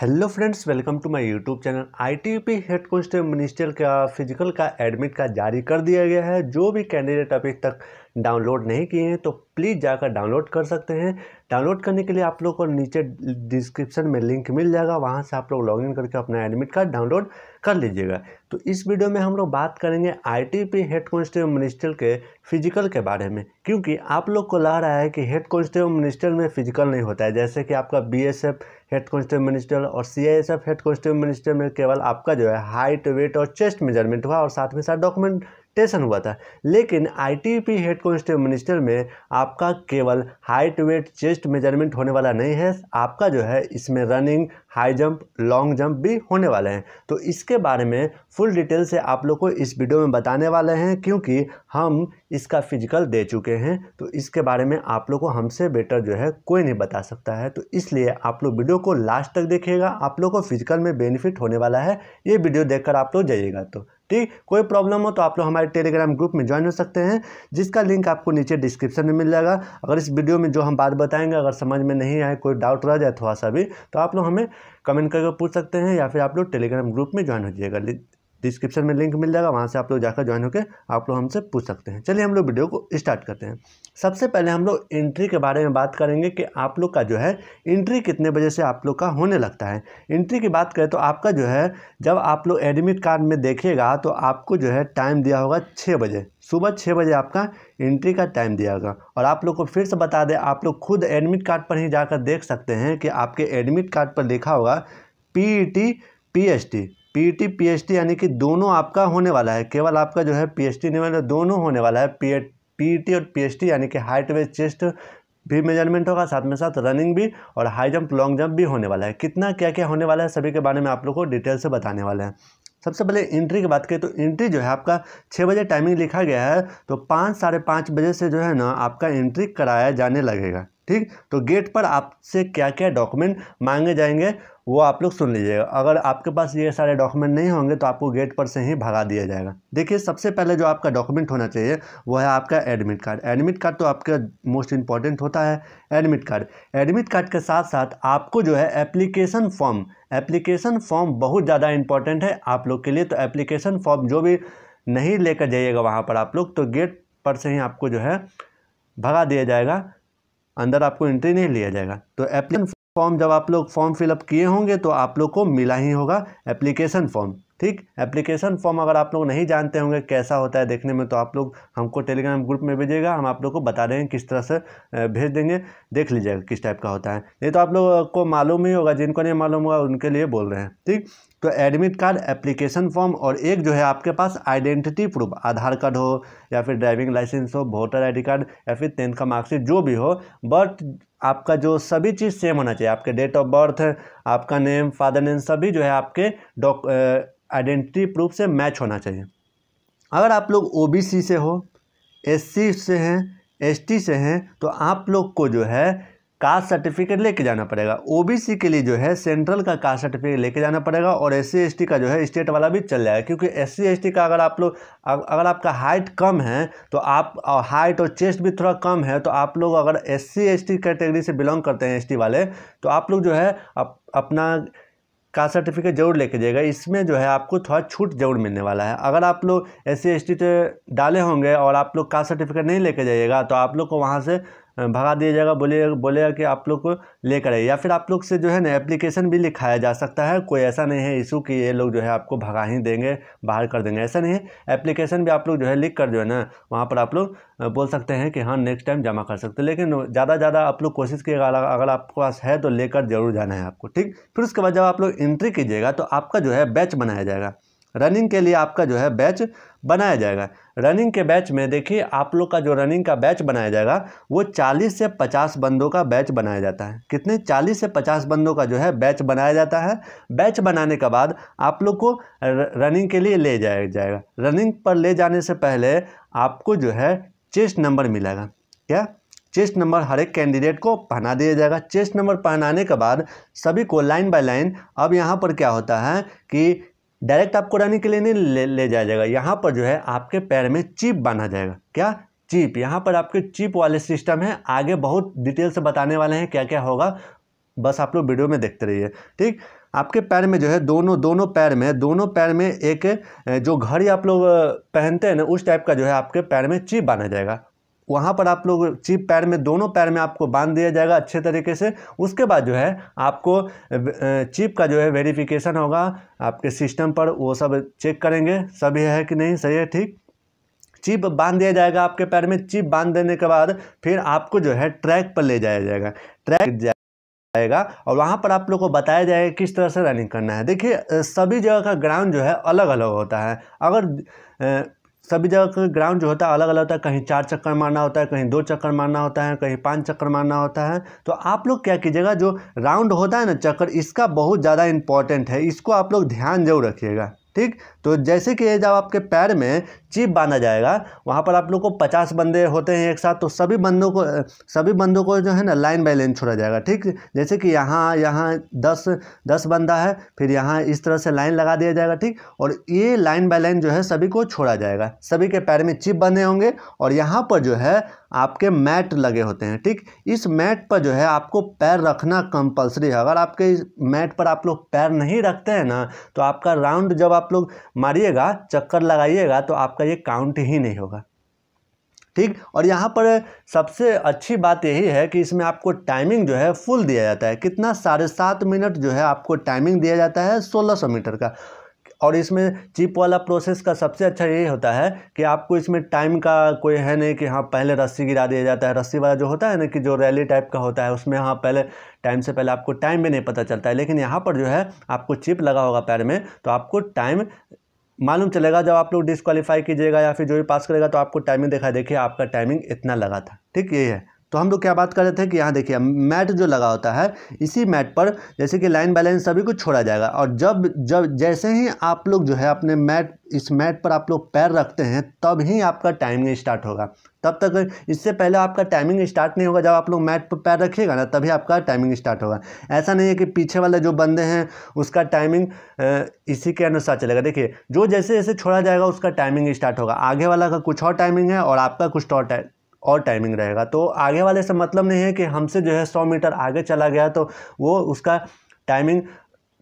hello friends welcome to my YouTube channel ITP head constable minister का physical का admit का जारी कर दिया गया है जो भी कैंडिडेट अभी तक डाउनलोड नहीं किए हैं तो प्लीज़ जाकर डाउनलोड कर सकते हैं डाउनलोड करने के लिए आप लोग को नीचे डिस्क्रिप्शन में लिंक मिल जाएगा वहाँ से आप लोग लॉगिन करके अपना एडमिट कार्ड डाउनलोड कर लीजिएगा तो इस वीडियो में हम लोग बात करेंगे आईटीपी हेड कॉन्स्टेबल मिनिस्टर के फिजिकल के बारे में क्योंकि आप लोग को लग रहा है कि हेड कॉन्स्टेबल मिनिस्टर में फिजिकल नहीं होता है जैसे कि आपका एफ हेड कॉन्स्टेबल मिनिस्टर और एफ हेड कॉन्स्टेबल मिनिस्टर में केवल आपका जो है हाइट वेट और चेस्ट मेजरमेंट हुआ और साथ में साथ डॉक्यूमेंट स्टेशन हुआ था लेकिन आईटीपी हेड कॉन्स्टेबल मिनिस्टर में आपका केवल हाइट वेट चेस्ट मेजरमेंट होने वाला नहीं है आपका जो है इसमें running high jump long jump भी होने वाले हैं तो इसके बारे में फुल डिटेल से आप लोग को इस वीडियो में बताने वाले हैं क्योंकि हम इसका फिजिकल दे चुके हैं तो इसके बारे में आप लोग को हमसे बेटर जो है कोई नहीं बता सकता है तो इसलिए आप लोग वीडियो को लास्ट तक देखिएगा आप लोग को फिजिकल में बेनिफिट होने वाला है ये वीडियो देखकर आप लोग जाइएगा तो ठीक कोई प्रॉब्लम हो तो आप लोग हमारे टेलीग्राम ग्रुप में ज्वाइन हो सकते हैं जिसका लिंक आपको नीचे डिस्क्रिप्शन में मिल जाएगा अगर इस वीडियो में जो हम बात बताएंगे अगर समझ में नहीं आए कोई डाउट रह जाए थोड़ा सा भी तो आप लोग हमें कमेंट करके पूछ सकते हैं या फिर आप लोग टेलीग्राम ग्रुप में ज्वाइन हो जाइएगा डिस्क्रिप्शन में लिंक मिल जाएगा वहाँ से आप लोग जाकर ज्वाइन होकर आप लोग हमसे पूछ सकते हैं चलिए हम लोग वीडियो को स्टार्ट करते हैं सबसे पहले हम लोग एंट्री के बारे में बात करेंगे कि आप लोग का जो है एंट्री कितने बजे से आप लोग का होने लगता है एंट्री की बात करें तो आपका जो है जब आप लोग एडमिट कार्ड में देखेगा तो आपको जो है टाइम दिया होगा छः बजे सुबह छः बजे आपका एंट्री का टाइम दिया होगा और आप लोग को फिर से बता दें आप लोग खुद एडमिट कार्ड पर ही जाकर देख सकते हैं कि आपके एडमिट कार्ड पर लिखा होगा P E T P H T PT PhD यानी कि दोनों आपका होने वाला है केवल आपका जो है पीएचडी एच वाला दोनों होने वाला है पी टी और पीएचडी यानी कि हाइट वे चेस्ट भी मेजरमेंट होगा साथ में साथ रनिंग भी और हाई जंप लॉन्ग जंप भी होने वाला है कितना क्या क्या होने वाला है सभी के बारे में आप लोग को डिटेल से बताने वाले हैं सबसे पहले इंट्री की बात करें तो इंट्री जो है आपका छः बजे टाइमिंग लिखा गया है तो पाँच साढ़े पाँच बजे से जो है ना आपका इंट्री कराया जाने लगेगा ठीक तो गेट पर आपसे क्या क्या डॉक्यूमेंट मांगे जाएंगे वो आप लोग सुन लीजिएगा अगर आपके पास ये सारे डॉक्यूमेंट नहीं होंगे तो आपको गेट पर से ही भगा दिया जाएगा देखिए सबसे पहले जो आपका डॉक्यूमेंट होना चाहिए वो है आपका एडमिट कार्ड एडमिट कार्ड तो आपका मोस्ट इंपॉर्टेंट होता है एडमिट कार्ड एडमिट कार्ड के साथ साथ आपको जो है एप्लीकेशन फॉर्म एप्लीकेशन फॉर्म बहुत ज़्यादा इंपॉर्टेंट है आप लोग के लिए तो एप्लीकेशन फॉर्म जो भी नहीं लेकर जाइएगा वहाँ पर आप लोग तो गेट पर से ही आपको जो है भगा दिया जाएगा अंदर आपको एंट्री नहीं लिया जाएगा तो एप्लीकेशन फॉर्म जब आप लोग फॉर्म फिलअप किए होंगे तो आप लोग को मिला ही होगा एप्लीकेशन फॉर्म ठीक एप्लीकेशन फॉर्म अगर आप लोग नहीं जानते होंगे कैसा होता है देखने में तो आप लोग हमको टेलीग्राम ग्रुप में भेजिएगा हम आप लोग को बता देंगे किस तरह से भेज देंगे देख लीजिएगा किस टाइप का होता है ये तो आप लोग को मालूम ही होगा जिनको नहीं मालूम होगा उनके लिए बोल रहे हैं ठीक तो एडमिट कार्ड एप्लीकेशन फॉर्म और एक जो है आपके पास आइडेंटिटी प्रूफ आधार कार्ड हो या फिर ड्राइविंग लाइसेंस हो वोटर आईडी कार्ड या फिर टेंथ का मार्कशीट जो भी हो बट आपका जो सभी चीज़ सेम होना चाहिए आपके डेट ऑफ बर्थ आपका नेम फादर नेम सभी जो है आपके डॉक आइडेंटिटी प्रूफ से मैच होना चाहिए अगर आप लोग ओ से हो एस से हैं एस से हैं तो आप लोग को जो है कास्ट सर्टिफिकेट लेके जाना पड़ेगा ओबीसी के लिए जो है सेंट्रल का कास्ट सर्टिफिकेट लेके जाना पड़ेगा और एस सी का जो है स्टेट वाला भी चल जाएगा क्योंकि एस सी का अगर आप लोग अगर आपका हाइट कम है तो आप हाइट और चेस्ट भी थोड़ा कम है तो आप लोग अगर एस सी कैटेगरी से बिलोंग करते हैं एस वाले तो आप लोग जो है अप, अपना कास्ट सर्टिफिकेट जरूर लेके जाइएगा इसमें जो है आपको थोड़ा छूट जरूर मिलने वाला है अगर आप लोग एस सी डाले होंगे और आप लोग कास्ट सर्टिफिकेट नहीं लेके जाइएगा तो आप लोग को वहाँ से भगा दिया जाएगा बोले बोलेगा कि आप लोग को लेकर आइए या फिर आप लोग से जो है ना एप्लीकेशन भी लिखाया जा सकता है कोई ऐसा नहीं है इशू कि ये लोग जो है आपको भगा ही देंगे बाहर कर देंगे ऐसा नहीं है एप्लीकेशन भी आप लोग जो है लिख कर जो है ना वहाँ पर आप लोग बोल सकते हैं कि हाँ नेक्स्ट टाइम जमा कर सकते हैं लेकिन ज़्यादा ज़्यादा आप लोग कोशिश कीजिएगा अगर आपके पास है तो लेकर जरूर जाना है आपको ठीक फिर उसके बाद जब आप लोग एंट्री कीजिएगा तो आपका जो है बैच बनाया जाएगा रनिंग के लिए आपका जो है बैच बनाया जाएगा रनिंग के बैच में देखिए आप लोग का जो रनिंग का बैच बनाया जाएगा वो 40 से 50 बंदों का बैच बनाया जाता है कितने 40 से 50 बंदों का जो है बैच बनाया जाता है बैच बनाने के बाद आप लोग को रनिंग के लिए ले जाया जाएगा रनिंग पर ले जाने से पहले आपको जो है चेस्ट नंबर मिलेगा क्या चेस्ट नंबर हर एक कैंडिडेट को पहना दिया जाएगा चेस्ट नंबर पहनाने के बाद सभी को लाइन बाय लाइन अब यहाँ पर क्या होता है कि डायरेक्ट आपको रनिंग के लिए नहीं ले, ले जाया जाएगा यहाँ पर जो है आपके पैर में चिप बांधा जाएगा क्या चिप यहाँ पर आपके चिप वाले सिस्टम है आगे बहुत डिटेल से बताने वाले हैं क्या क्या होगा बस आप लोग वीडियो में देखते रहिए ठीक आपके पैर में जो है दोनों दोनों पैर में दोनों पैर में एक जो घड़ी आप लोग पहनते हैं ना उस टाइप का जो है आपके पैर में चिप बांधा जाएगा वहाँ पर आप लोग चीप पैर में दोनों पैर में आपको बांध दिया जाएगा अच्छे तरीके से उसके बाद जो है आपको चीप का जो है वेरिफिकेशन होगा आपके सिस्टम पर वो सब चेक करेंगे सभी है कि नहीं सही है ठीक चिप बांध दिया जाएगा आपके पैर में चिप बांध देने के बाद फिर आपको जो है ट्रैक पर ले जाया जाएगा ट्रैक जाएगा जाएगा और वहाँ पर आप लोग को बताया जाएगा किस तरह से रनिंग करना है देखिए सभी जगह का ग्राउंड जो है अलग अलग होता है अगर सभी जगह का ग्राउंड जो होता है अलग अलग होता है कहीं चार चक्कर मारना होता है कहीं दो चक्कर मारना होता है कहीं पांच चक्कर मारना होता है तो आप लोग क्या कीजिएगा जो राउंड होता है ना चक्कर इसका बहुत ज़्यादा इंपॉर्टेंट है इसको आप लोग ध्यान जरूर रखिएगा ठीक तो जैसे कि जब आपके पैर में चिप बांधा जाएगा वहाँ पर आप लोग को पचास बंदे होते हैं एक साथ तो सभी बंदों को सभी बंदों को जो है ना लाइन बाई लाइन छोड़ा जाएगा ठीक जैसे कि यहाँ यहाँ दस दस बंदा है फिर यहाँ इस तरह से लाइन लगा दिया जाएगा ठीक और ये लाइन बाय लाइन जो है सभी को छोड़ा जाएगा सभी के पैर में चिप बंधे होंगे और यहाँ पर जो है आपके मैट लगे होते हैं ठीक इस मैट पर जो है आपको पैर रखना कंपलसरी है अगर आपके मैट पर आप लोग पैर नहीं रखते हैं ना तो आपका राउंड जब आप लोग मारिएगा चक्कर लगाइएगा तो आपका ये काउंट ही नहीं होगा ठीक और यहाँ पर सबसे अच्छी बात यही है कि इसमें आपको टाइमिंग जो है फुल दिया जाता है कितना साढ़े सात मिनट जो है आपको टाइमिंग दिया जाता है सोलह सौ मीटर का और इसमें चिप वाला प्रोसेस का सबसे अच्छा यही होता है कि आपको इसमें टाइम का कोई है नहीं कि हाँ पहले रस्सी गिरा दिया जाता है रस्सी वाला जो होता है ना कि जो रैली टाइप का होता है उसमें हाँ पहले टाइम से पहले आपको टाइम भी नहीं पता चलता है लेकिन यहाँ पर जो है आपको चिप लगा होगा पैर में तो आपको टाइम मालूम चलेगा जब आप लोग डिसक्वालीफाई कीजिएगा या फिर जो भी पास करेगा तो आपको टाइमिंग दिखाई देखिए आपका टाइमिंग इतना लगा था ठीक यही है तो हम लोग क्या बात कर रहे थे कि यहाँ देखिए मैट जो लगा होता है इसी मैट पर जैसे कि लाइन बैलेंस सभी कुछ छोड़ा जाएगा और जब जब जैसे ही आप लोग जो है अपने मैट इस मैट पर आप लोग पैर रखते हैं तब ही आपका टाइमिंग स्टार्ट होगा तब तक इससे पहले आपका टाइमिंग स्टार्ट नहीं होगा जब आप लोग मैट पर पैर रखिएगा ना तभी आपका टाइमिंग स्टार्ट होगा ऐसा नहीं है कि पीछे वाले जो बंदे हैं उसका टाइमिंग इसी के अनुसार चलेगा देखिए जो जैसे जैसे छोड़ा जाएगा उसका टाइमिंग स्टार्ट होगा आगे वाला का कुछ और टाइमिंग है और आपका कुछ और और टाइमिंग रहेगा तो आगे वाले से मतलब नहीं है कि हमसे जो है सौ मीटर आगे चला गया तो वो उसका टाइमिंग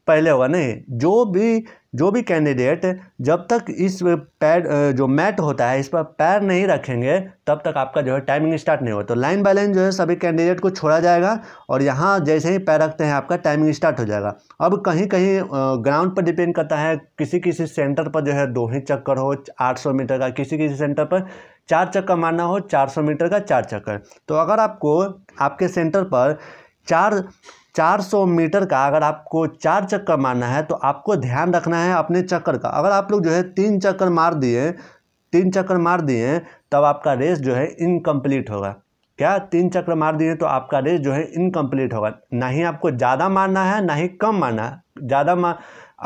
पहले होगा नहीं जो भी जो भी कैंडिडेट जब तक इस पैड जो मैट होता है इस पर पैर नहीं रखेंगे तब तक आपका जो है टाइमिंग स्टार्ट नहीं होगा तो लाइन बाय लाइन जो है सभी कैंडिडेट को छोड़ा जाएगा और यहाँ जैसे ही पैर रखते हैं आपका टाइमिंग स्टार्ट हो जाएगा अब कहीं कहीं ग्राउंड पर डिपेंड करता है किसी किसी सेंटर पर जो है दो ही चक्कर हो आठ मीटर का किसी किसी सेंटर पर चार चक्कर मारना हो चार मीटर का चार चक्कर तो अगर आपको आपके सेंटर पर चार 400 मीटर का अगर आपको चार चक्कर मारना है तो आपको ध्यान रखना है अपने चक्कर का अगर आप लोग जो है तीन चक्कर मार दिए तीन चक्कर मार दिए तब आपका रेस जो है इनकम्प्लीट होगा क्या तीन चक्कर मार दिए तो आपका रेस जो है इनकम्प्लीट होगा ना ही आपको ज़्यादा मारना है ना ही कम मारना है ज़्यादा मार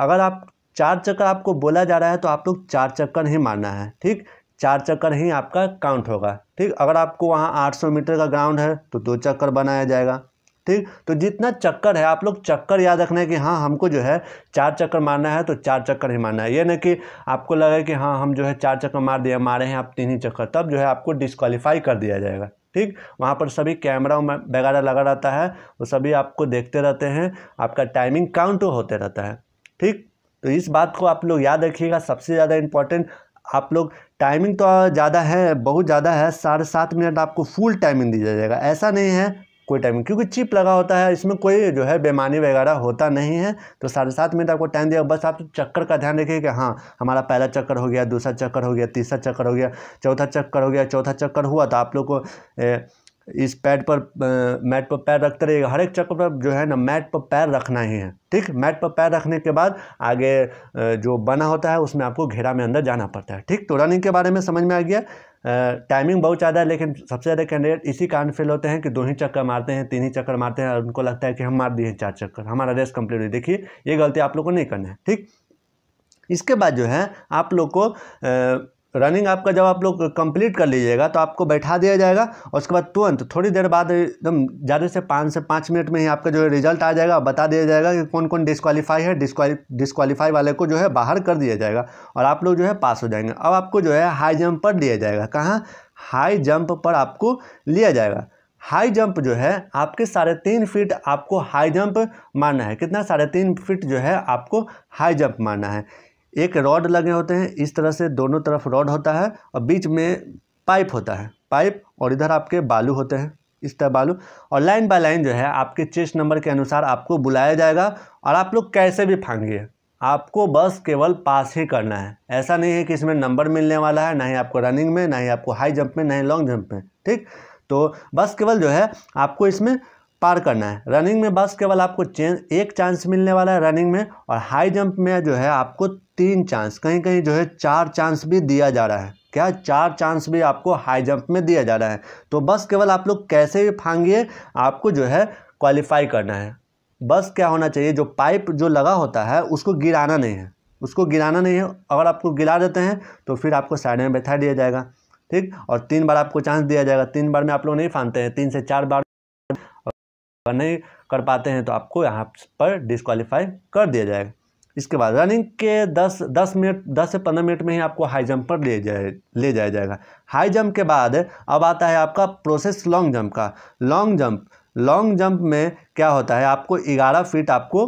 अगर आप चार चक्कर आपको बोला जा रहा है तो आप लोग चार चक्कर ही मारना है ठीक चार चक्कर ही आपका काउंट होगा ठीक अगर आपको वहाँ 800 मीटर का ग्राउंड है तो दो चक्कर बनाया जाएगा ठीक तो जितना चक्कर है आप लोग चक्कर याद रखना है कि हाँ हमको जो है चार चक्कर मारना है तो चार चक्कर ही मारना है ये ना कि आपको लगे कि हाँ हम जो है चार चक्कर मार दिया मारे हैं आप तीन ही चक्कर तब जो है आपको डिस्कालीफाई कर दिया जाएगा ठीक वहाँ पर सभी कैमरा वगैरह लगा रहता है वो सभी आपको देखते रहते हैं आपका टाइमिंग काउंट होते रहता है ठीक तो इस बात को आप लोग याद रखिएगा सबसे ज़्यादा इम्पॉर्टेंट आप लोग टाइमिंग तो ज़्यादा है बहुत ज़्यादा है साढ़े सात मिनट आपको फुल टाइमिंग दिया जाएगा ऐसा नहीं है कोई टाइम क्योंकि चिप लगा होता है इसमें कोई जो है बेमानी वगैरह होता नहीं है तो साढ़े सात मिनट आपको टाइम दिया बस आप चक्कर का ध्यान रखिए कि हाँ हमारा पहला चक्कर हो गया दूसरा चक्कर हो गया तीसरा चक्कर हो गया चौथा चक्कर हो गया चौथा चक्कर हुआ तो आप लोग को ए, इस पैड पर मैट पर पैर रखते रहिएगा हर एक चक्र पर जो है ना मैट पर पैर रखना ही है ठीक मैट पर पैर रखने के बाद आगे जो बना होता है उसमें आपको घेरा में अंदर जाना पड़ता है ठीक तो रनिंग के बारे में समझ में आ गया टाइमिंग बहुत ज़्यादा है लेकिन सबसे ज़्यादा कैंडिडेट इसी कारण फेल होते हैं कि दो ही चक्कर मारते हैं तीन ही चक्कर मारते हैं और उनको लगता है कि हम मार दिए चार चक्कर हमारा रेस कंप्लीट हुई देखिए ये गलती आप लोग को नहीं करना है ठीक इसके बाद जो है आप लोग को रनिंग आपका जब आप लोग कंप्लीट कर लीजिएगा तो आपको बैठा दिया जाएगा और उसके बाद तुरंत थोड़ी देर बाद एकदम ज़्यादा से पाँच से पाँच मिनट में ही आपका जो है रिजल्ट आ जाएगा बता दिया जाएगा कि कौन कौन डिस्कालीफाई है डिस्काली डिस्कालीफाई वाले को जो है बाहर कर दिया जाएगा और आप लोग जो है पास हो जाएंगे अब आपको जो है हाई जंप पर लिया जाएगा कहाँ हाई जंप पर आपको लिया जाएगा हाई जंप जो है आपके साढ़े तीन फीट आपको हाई जंप मारना है कितना साढ़े तीन फीट जो है आपको हाई जंप मारना है एक रॉड लगे होते हैं इस तरह से दोनों तरफ रॉड होता है और बीच में पाइप होता है पाइप और इधर आपके बालू होते हैं इस तरह बालू और लाइन बाय लाइन जो है आपके चेस्ट नंबर के अनुसार आपको बुलाया जाएगा और आप लोग कैसे भी फांगिए आपको बस केवल पास ही करना है ऐसा नहीं है कि इसमें नंबर मिलने वाला है ना ही आपको रनिंग में ना ही आपको हाई जंप में ना ही लॉन्ग जंप में ठीक तो बस केवल जो है आपको इसमें पार करना है रनिंग में बस केवल आपको चें एक चांस मिलने वाला है रनिंग में और हाई जंप में जो है आपको तीन चांस कहीं कहीं जो है चार चांस भी दिया जा रहा है क्या चार चांस भी आपको हाई जंप में दिया जा रहा है तो बस केवल आप लोग कैसे भी फांगिए आपको जो है क्वालिफाई करना है बस क्या होना चाहिए जो पाइप जो लगा होता है उसको गिराना नहीं है उसको गिराना नहीं है अगर आपको गिरा देते हैं तो फिर आपको साइड में बैठा दिया जाएगा ठीक और तीन बार आपको चांस दिया जाएगा तीन बार में आप लोग नहीं फानते हैं तीन से चार बार नहीं कर पाते हैं तो आपको यहाँ पर डिस्कालीफाई कर दिया जाएगा इसके बाद रनिंग के 10 10 मिनट 10 से 15 मिनट में ही आपको हाई जंप पर ले जाए ले जाया जाएगा हाई जंप के बाद अब आता है आपका प्रोसेस लॉन्ग जंप का लॉन्ग जंप लॉन्ग जंप में क्या होता है आपको 11 फीट आपको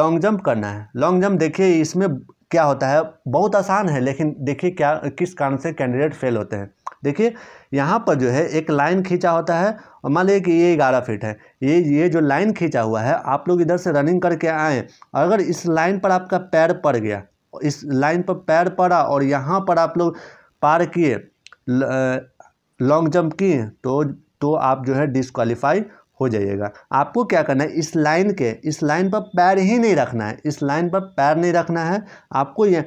लॉन्ग जंप करना है लॉन्ग जंप देखिए इसमें क्या होता है बहुत आसान है लेकिन देखिए क्या किस कारण से कैंडिडेट फेल होते हैं देखिए यहाँ पर जो है एक लाइन खींचा होता है और मान लीजिए कि ये ग्यारह फीट है ये ये जो लाइन खींचा हुआ है आप लोग इधर से रनिंग करके आएँ अगर इस लाइन पर आपका पैर पड़ गया इस लाइन पर पैर पड़ा और यहाँ पर आप लोग पार किए लॉन्ग जंप किए तो तो आप जो है डिसक्वालीफाई हो जाइएगा आपको क्या करना है इस लाइन के इस लाइन पर पैर ही नहीं रखना है इस लाइन पर पैर नहीं रखना है आपको ये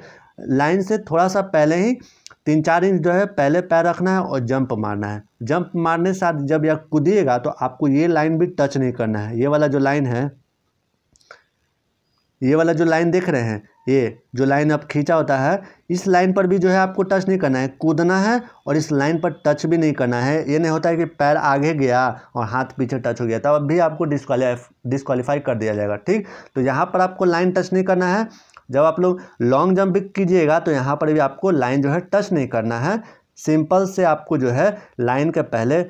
लाइन से थोड़ा सा पहले ही तीन चार इंच जो है पहले पैर रखना है और जंप मारना है जंप मारने के साथ जब यह कूदिएगा तो आपको ये लाइन भी टच नहीं करना है ये वाला जो लाइन है ये वाला जो लाइन देख रहे हैं ये जो लाइन अब खींचा होता है इस लाइन पर भी जो है आपको टच नहीं करना है कूदना है और इस लाइन पर टच भी नहीं करना है ये नहीं होता है कि पैर आगे गया और हाथ पीछे टच हो गया तब भी आपको डिस्कालीफ डिस्कालीफाई कर दिया जाएगा ठीक तो यहाँ पर आपको लाइन टच नहीं करना है जब आप लोग लॉन्ग जंप कीजिएगा तो यहाँ पर भी आपको लाइन जो है टच नहीं करना है सिंपल से आपको जो है लाइन के पहले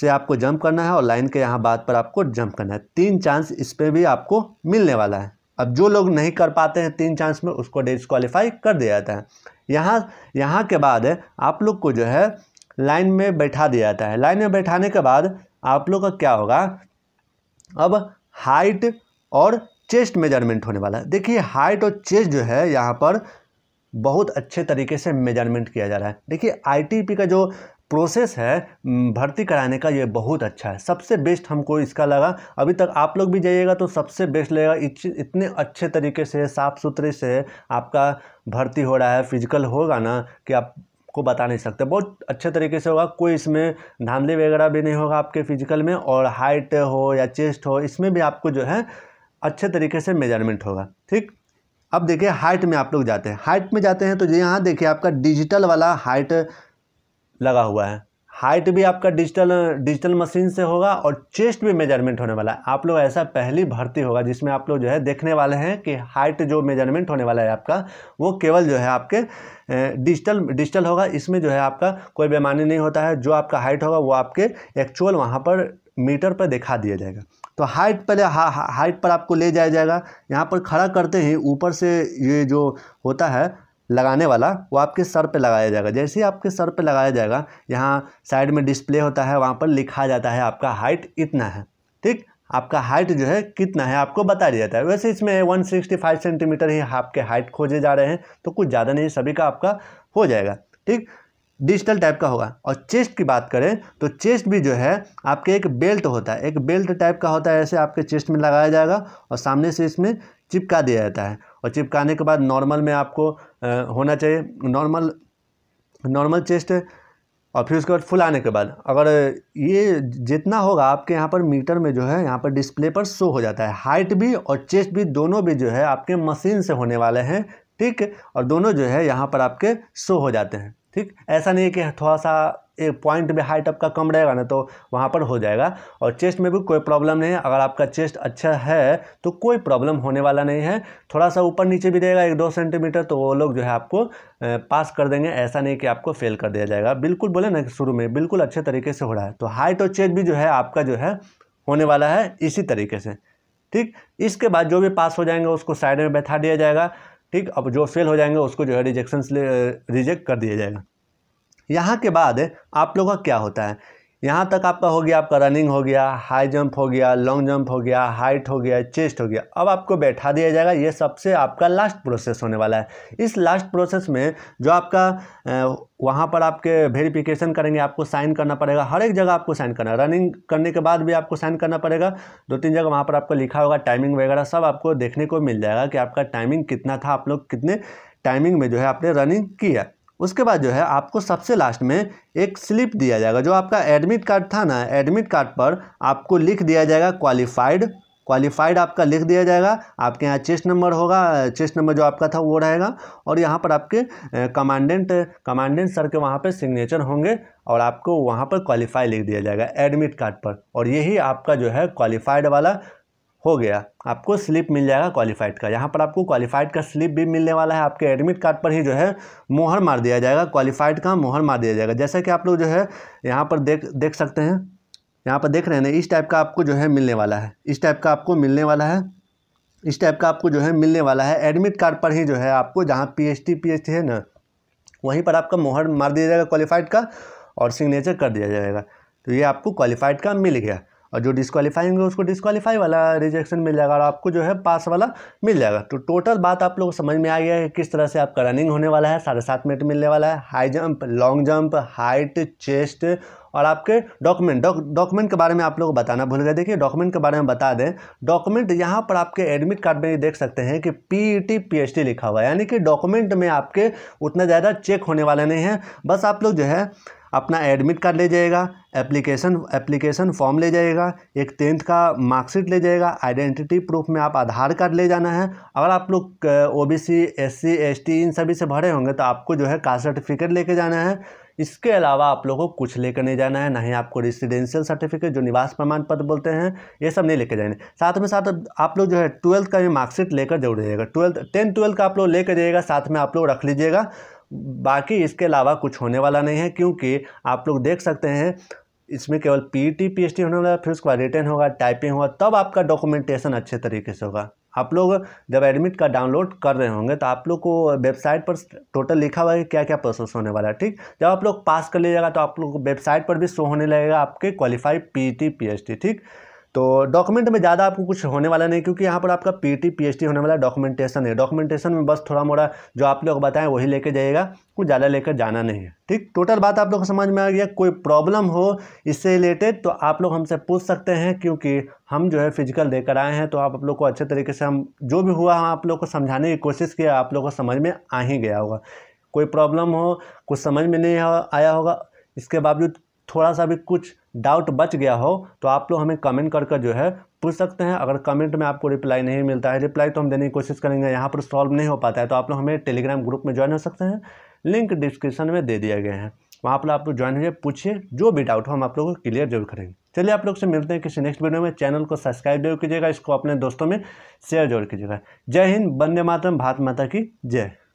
से आपको जंप करना है और लाइन के यहाँ बाद पर आपको जंप करना है तीन चांस इस पर भी आपको मिलने वाला है अब जो लोग नहीं कर पाते हैं तीन चांस में उसको डिस्कवालीफाई कर दिया जाता है यहाँ यहाँ के बाद आप लोग को जो है लाइन में बैठा दिया जाता है लाइन में बैठाने के बाद आप लोग का क्या होगा अब हाइट और चेस्ट मेजरमेंट होने वाला है देखिए हाइट और चेस्ट जो है यहाँ पर बहुत अच्छे तरीके से मेजरमेंट किया जा रहा है देखिए आईटीपी का जो प्रोसेस है भर्ती कराने का ये बहुत अच्छा है सबसे बेस्ट हमको इसका लगा अभी तक आप लोग भी जाइएगा तो सबसे बेस्ट लगेगा इतने अच्छे तरीके से साफ़ सुथरे से आपका भर्ती हो रहा है फिजिकल होगा ना कि आप को बता नहीं सकते बहुत अच्छे तरीके से होगा कोई इसमें धांधली वगैरह भी नहीं होगा आपके फिजिकल में और हाइट हो या चेस्ट हो इसमें भी आपको जो है अच्छे तरीके से मेजरमेंट होगा ठीक अब देखिए हाइट में आप लोग जाते हैं हाइट में जाते हैं तो यहाँ देखिए आपका डिजिटल वाला हाइट लगा हुआ है हाइट भी आपका डिजिटल डिजिटल मशीन से होगा और चेस्ट भी मेजरमेंट होने वाला है आप लोग ऐसा पहली भर्ती होगा जिसमें आप लोग जो है देखने वाले हैं कि हाइट जो मेजरमेंट होने वाला है आपका वो केवल जो है आपके डिजिटल डिजिटल होगा इसमें जो है आपका कोई बेमानी नहीं होता है जो आपका हाइट होगा वो आपके एक्चुअल वहाँ पर मीटर पर दिखा दिया जाएगा तो हाइट पहले हा, हा, हाइट पर आपको ले जाया जाएगा यहाँ पर खड़ा करते ही ऊपर से ये जो होता है लगाने वाला वो आपके सर पे लगाया जाएगा जैसे ही आपके सर पे लगाया जाएगा यहाँ साइड में डिस्प्ले होता है वहाँ पर लिखा जाता है आपका हाइट इतना है ठीक आपका हाइट जो है कितना है आपको बता दिया जाता है वैसे इसमें 165 सेंटीमीटर ही आपके हाइट खोजे जा रहे हैं तो कुछ ज़्यादा नहीं सभी का आपका हो जाएगा ठीक डिजिटल टाइप का होगा और चेस्ट की बात करें तो चेस्ट भी जो है आपके एक बेल्ट होता है एक बेल्ट टाइप का होता है ऐसे आपके चेस्ट में लगाया जाएगा और सामने से इसमें चिपका दिया जाता है और चिपकाने के बाद नॉर्मल में आपको होना चाहिए नॉर्मल नॉर्मल चेस्ट और फिर उसके बाद फुल आने के बाद अगर ये जितना होगा आपके यहाँ पर मीटर में जो है यहाँ पर डिस्प्ले पर शो हो जाता है हाइट भी और चेस्ट भी दोनों भी जो है आपके मशीन से होने वाले हैं ठीक और दोनों जो है यहाँ पर आपके शो हो जाते हैं ठीक ऐसा नहीं है कि थोड़ा सा एक पॉइंट भी हाइट आपका कम रहेगा ना तो वहाँ पर हो जाएगा और चेस्ट में भी कोई प्रॉब्लम नहीं है अगर आपका चेस्ट अच्छा है तो कोई प्रॉब्लम होने वाला नहीं है थोड़ा सा ऊपर नीचे भी रहेगा एक दो सेंटीमीटर तो वो लोग जो है आपको पास कर देंगे ऐसा नहीं कि आपको फेल कर दिया जाएगा बिल्कुल बोले ना शुरू में बिल्कुल अच्छे तरीके से हो रहा है तो हाइट और चेस्ट भी जो है आपका जो है होने वाला है इसी तरीके से ठीक इसके बाद जो भी पास हो जाएंगे उसको साइड में बैठा दिया जाएगा ठीक अब जो फेल हो जाएंगे उसको जो है रिजेक्शन रिजेक्ट कर दिया जाएगा यहाँ के बाद आप लोगों का क्या होता है यहाँ तक आपका हो गया आपका रनिंग हो गया हाई जंप हो गया लॉन्ग जंप हो गया हाइट हो गया चेस्ट हो गया अब आपको बैठा दिया जाएगा ये सबसे आपका लास्ट प्रोसेस होने वाला है इस लास्ट प्रोसेस में जो आपका वहाँ पर आपके वेरिफिकेशन करेंगे आपको साइन करना पड़ेगा हर एक जगह आपको साइन करना रनिंग करने के बाद भी आपको साइन करना पड़ेगा दो तीन जगह वहाँ पर आपको लिखा होगा टाइमिंग वगैरह सब आपको देखने को मिल जाएगा कि आपका टाइमिंग कितना था आप लोग कितने टाइमिंग में जो है आपने रनिंग किया उसके बाद जो है आपको सबसे लास्ट में एक स्लिप दिया जाएगा जो आपका एडमिट कार्ड था ना एडमिट कार्ड पर आपको लिख दिया जाएगा क्वालिफाइड क्वालिफाइड आपका लिख दिया जाएगा आपके यहाँ चेस्ट नंबर होगा चेस्ट नंबर जो आपका था वो रहेगा और यहाँ पर आपके कमांडेंट कमांडेंट सर के वहाँ पर सिग्नेचर होंगे और आपको वहाँ पर क्वालिफाई लिख दिया जाएगा एडमिट कार्ड पर और यही आपका जो है क्वालिफाइड वाला हो गया आपको स्लिप मिल जाएगा क्वालिफाइड का यहाँ पर आपको क्वालिफाइड का स्लिप भी मिलने वाला है आपके एडमिट कार्ड पर ही जो है मोहर मार दिया जाएगा क्वालिफाइड का मोहर मार दिया जाएगा जैसा कि आप लोग जो है यहाँ पर देख देख सकते हैं यहाँ पर देख रहे हैं ना इस टाइप का आपको जो है मिलने वाला है इस टाइप का आपको मिलने वाला है इस टाइप का आपको जो है मिलने वाला है एडमिट कार्ड पर ही जो है आपको जहाँ पी एच टी है ना वहीं पर आपका मोहर मार दिया जाएगा क्वालिफाइड का और सिग्नेचर कर दिया जाएगा तो ये आपको क्वालिफाइड का मिल गया और जो डिस्कालीफाइंग होंगे उसको डिस्कालीफाई वाला रिजेक्शन मिल जाएगा और आपको जो है पास वाला मिल जाएगा तो टोटल बात आप लोग समझ में आ गया है किस तरह से आपका रनिंग होने वाला है साढ़े सात मिनट मिलने वाला है high jump long jump height chest और आपके डॉक्यूमेंट डॉक्यूमेंट के बारे में आप लोग को बताना भूल गए देखिए डॉक्यूमेंट के बारे में बता दें डॉक्यूमेंट यहाँ पर आपके एडमिट कार्ड में देख सकते हैं कि पी ई e लिखा हुआ है यानी कि डॉक्यूमेंट में आपके उतना ज़्यादा चेक होने वाला नहीं है बस आप लोग जो है अपना एडमिट कार्ड ले जाएगा एप्लीकेशन एप्लीकेशन फॉर्म ले जाएगा एक टेंथ का मार्कशीट ले जाएगा आइडेंटिटी प्रूफ में आप आधार कार्ड ले जाना है अगर आप लोग O B C S C S T इन सभी से भरे होंगे तो आपको जो है कास्ट सर्टिफिकेट लेके जाना है इसके अलावा आप लोगों को कुछ लेकर नहीं जाना है ना ही आपको रेसिडेंशियल सर्टिफिकेट जो निवास प्रमाण पत्र बोलते हैं ये सब नहीं लेकर जाने साथ में साथ आप लोग जो है ट्वेल्थ का भी मार्कशीट लेकर जरूर जाइएगा ट्वेल्थ टेंथ ट्वेल्थ का आप लोग लेकर जाइएगा साथ में आप लोग रख लीजिएगा बाकी इसके अलावा कुछ होने वाला नहीं है क्योंकि आप लोग देख सकते हैं इसमें केवल P T P H T होने वाला फिर उसके बाद रिटर्न होगा टाइपिंग होगा तब आपका डॉक्यूमेंटेशन अच्छे तरीके से होगा आप लोग जब एडमिट कार्ड डाउनलोड कर रहे होंगे तो आप लोग को वेबसाइट पर टोटल लिखा हुआ है क्या क्या प्रोसेस होने वाला है ठीक जब आप लोग पास कर लीजिएगा तो आप लोग को वेबसाइट पर भी शो होने लगेगा आपके qualified P T P H T ठीक तो डॉक्यूमेंट में ज़्यादा आपको कुछ होने वाला नहीं क्योंकि यहाँ पर आपका पीटी पीएचडी होने वाला डॉक्यूमेंटेशन है डॉक्यूमेंटेशन में बस थोड़ा मोड़ा जो आप लोग बताएं वही लेके जाइएगा कुछ ज़्यादा लेकर जाना नहीं है ठीक टोटल बात आप लोग को समझ में आ गया कोई प्रॉब्लम हो इससे रिलेटेड तो आप लोग हमसे पूछ सकते हैं क्योंकि हम जो है फिजिकल देकर आए हैं तो आप आप लोग को अच्छे तरीके से हम जो भी हुआ हम आप लोग को समझाने की कोशिश किया आप लोग को समझ में आ ही गया होगा कोई प्रॉब्लम हो कुछ समझ में नहीं आया होगा इसके बावजूद थोड़ा सा भी कुछ डाउट बच गया हो तो आप लोग हमें कमेंट कर जो है पूछ सकते हैं अगर कमेंट में आपको रिप्लाई नहीं मिलता है रिप्लाई तो हम देने की कोशिश करेंगे यहाँ पर सॉल्व नहीं हो पाता है तो आप लोग हमें टेलीग्राम ग्रुप में ज्वाइन हो सकते हैं लिंक डिस्क्रिप्शन में दे दिया गया है वहाँ पर आप लोग ज्वाइन होइए पूछिए जो भी डाउट हो हम आप लोगों को क्लियर जरूर करेंगे चलिए आप लोग से मिलते हैं किसी नेक्स्ट वीडियो में चैनल को सब्सक्राइब जरूर कीजिएगा इसको अपने दोस्तों में शेयर जरूर कीजिएगा जय हिंद वंदे मातरम भारत माता की जय